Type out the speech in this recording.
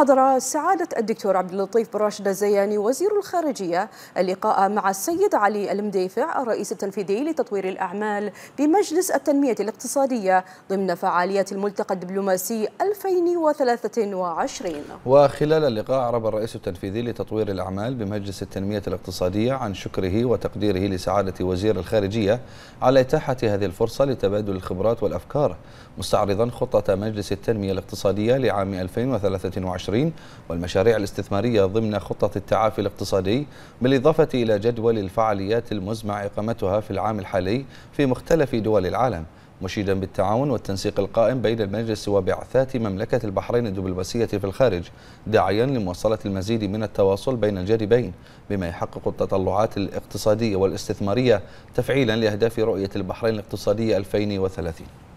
حضر سعادة الدكتور عبد اللطيف بن راشد الزياني وزير الخارجية اللقاء مع السيد علي المديفع الرئيس التنفيذي لتطوير الأعمال بمجلس التنمية الاقتصادية ضمن فعاليات الملتقى الدبلوماسي 2023 وخلال اللقاء عرب الرئيس التنفيذي لتطوير الأعمال بمجلس التنمية الاقتصادية عن شكره وتقديره لسعادة وزير الخارجية على إتاحة هذه الفرصة لتبادل الخبرات والأفكار مستعرضا خطة مجلس التنمية الاقتصادية لعام 2023 2020 والمشاريع الاستثمارية ضمن خطة التعافي الاقتصادي بالإضافة إلى جدول الفعاليات المزمع إقامتها في العام الحالي في مختلف دول العالم مشيدا بالتعاون والتنسيق القائم بين المجلس وبعثات مملكة البحرين الدبلوماسية في الخارج داعيا لمواصلة المزيد من التواصل بين الجانبين بما يحقق التطلعات الاقتصادية والاستثمارية تفعيلا لأهداف رؤية البحرين الاقتصادية 2030